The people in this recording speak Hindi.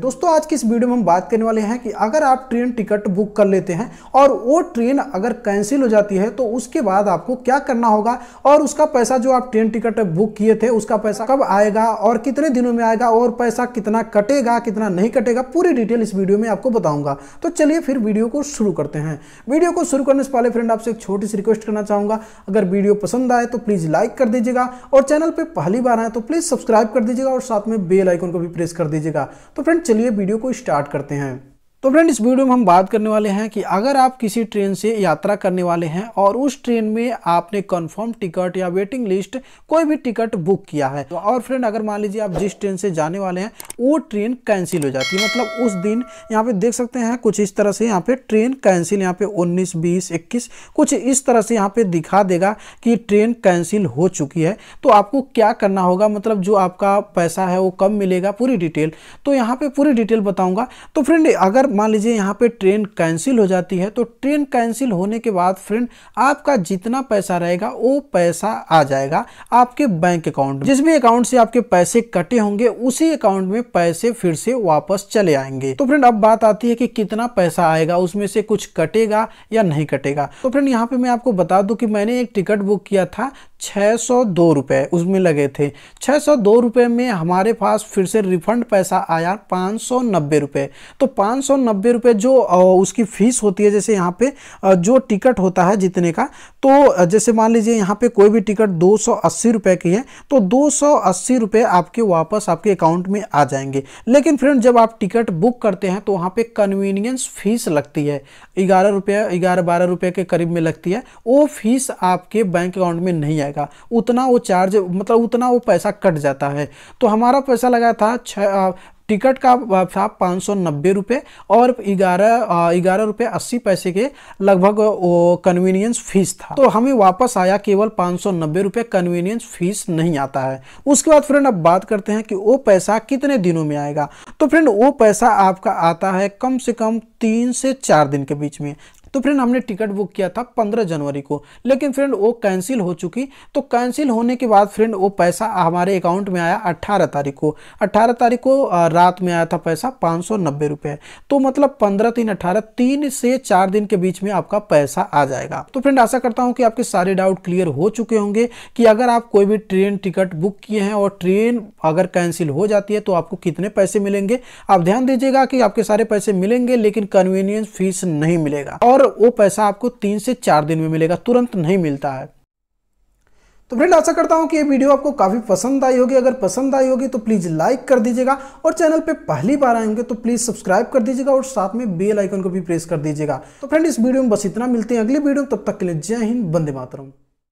दोस्तों आज की इस वीडियो में हम बात करने वाले हैं कि अगर आप ट्रेन टिकट बुक कर लेते हैं और वो ट्रेन अगर कैंसिल हो जाती है तो उसके बाद आपको क्या करना होगा और उसका पैसा जो आप ट्रेन टिकट बुक किए थे उसका पैसा कब आएगा और कितने दिनों में आएगा और पैसा कितना कटेगा कितना नहीं कटेगा पूरी डिटेल इस वीडियो में आपको बताऊंगा तो चलिए फिर वीडियो को शुरू करते हैं वीडियो को शुरू करने से पहले फ्रेंड आपसे एक छोटी सी रिक्वेस्ट करना चाहूंगा अगर वीडियो पसंद आए तो प्लीज़ लाइक कर दीजिएगा और चैनल पर पहली बार आए तो प्लीज़ सब्सक्राइब कर दीजिएगा और साथ में बेल आइकन को भी प्रेस कर दीजिएगा तो फ्रेंड चलिए वीडियो को स्टार्ट करते हैं तो फ्रेंड इस वीडियो में हम बात करने वाले हैं कि अगर आप किसी ट्रेन से यात्रा करने वाले हैं और उस ट्रेन में आपने कंफर्म टिकट या वेटिंग लिस्ट कोई भी टिकट बुक किया है तो और फ्रेंड अगर मान लीजिए आप जिस ट्रेन से जाने वाले हैं वो ट्रेन कैंसिल हो जाती है मतलब उस दिन यहाँ पे देख सकते हैं कुछ इस तरह से यहाँ पे ट्रेन कैंसिल यहाँ पे उन्नीस बीस इक्कीस कुछ इस तरह से यहाँ पे दिखा देगा कि ट्रेन कैंसिल हो चुकी है तो आपको क्या करना होगा मतलब जो आपका पैसा है वो कम मिलेगा पूरी डिटेल तो यहाँ पे पूरी डिटेल बताऊँगा तो फ्रेंड अगर मान लीजिए यहाँ पे ट्रेन कैंसिल हो जाती है तो ट्रेन कैंसिल होने के बाद फ्रेंड आपका जितना पैसा रहेगा वो पैसा आ जाएगा आपके बैंक अकाउंट जिस भी अकाउंट से आपके पैसे कटे होंगे उसी अकाउंट में पैसे फिर से वापस चले आएंगे तो फ्रेंड अब बात आती है कि कितना पैसा आएगा उसमें से कुछ कटेगा या नहीं कटेगा तो फ्रेंड यहाँ पे मैं आपको बता दू की मैंने एक टिकट बुक किया था छः सौ दो रुपये उसमें लगे थे छः सौ दो रुपये में हमारे पास फिर से रिफंड पैसा आया पाँच सौ नब्बे रुपये तो पाँच सौ नब्बे रुपये जो उसकी फ़ीस होती है जैसे यहाँ पे जो टिकट होता है जितने का तो जैसे मान लीजिए यहाँ पे कोई भी टिकट दो सौ अस्सी रुपये की है तो दो सौ अस्सी रुपये आपके वापस आपके अकाउंट में आ जाएंगे लेकिन फ्रेंड जब आप टिकट बुक करते हैं तो वहाँ पर कन्वीनियंस फ़ीस लगती है ग्यारह रुपये ग्यारह बारह रुपये के करीब में लगती है वो फीस आपके बैंक अकाउंट में नहीं आएगी जाएगा उतना वो चार्ज मतलब उतना वो पैसा कट जाता है तो हमारा पैसा लगा था छ टिकट का था पाँच सौ नब्बे रुपये और ग्यारह ग्यारह रुपये अस्सी पैसे के लगभग वो कन्वीनियंस फीस था तो हमें वापस आया केवल पाँच सौ नब्बे रुपये कन्वीनियंस फीस नहीं आता है उसके बाद फ्रेंड अब बात करते हैं कि वो पैसा कितने दिनों में आएगा तो फ्रेंड वो पैसा आपका आता है कम से कम तीन से चार दिन के बीच में तो फ्रेंड हमने टिकट बुक किया था पंद्रह जनवरी को लेकिन फ्रेंड वो कैंसिल हो चुकी तो कैंसिल होने के बाद फ्रेंड वो पैसा हमारे अकाउंट में आया अट्ठारह तारीख को अट्ठारह तारीख को रात में आया था पैसा पाँच सौ नब्बे तो मतलब पंद्रह तीन अठारह तीन से चार दिन के बीच में आपका पैसा आ जाएगा तो फ्रेंड आशा करता हूँ कि आपके सारे डाउट क्लियर हो चुके होंगे कि अगर आप कोई भी ट्रेन टिकट बुक किए हैं और ट्रेन अगर कैंसिल हो जाती है तो आपको कितने पैसे मिलेंगे आप ध्यान दीजिएगा कि आपके सारे पैसे मिलेंगे लेकिन कन्वीनियंस फीस नहीं मिलेगा और पर वो पैसा आपको तीन से चार दिन में मिलेगा तुरंत नहीं मिलता है तो फ्रेंड आशा करता हूँ कि ये वीडियो आपको काफ़ी पसंद आई होगी अगर पसंद आई होगी तो प्लीज़ लाइक कर दीजिएगा और चैनल पे पहली बार आएंगे तो प्लीज़ सब्सक्राइब कर दीजिएगा और साथ में बेल आइकन को भी प्रेस कर दीजिएगा तो फ्रेंड इस वीडियो में बस इतना मिलते हैं अगली वीडियो तब तक के लिए जय हिंद बंदे मातरम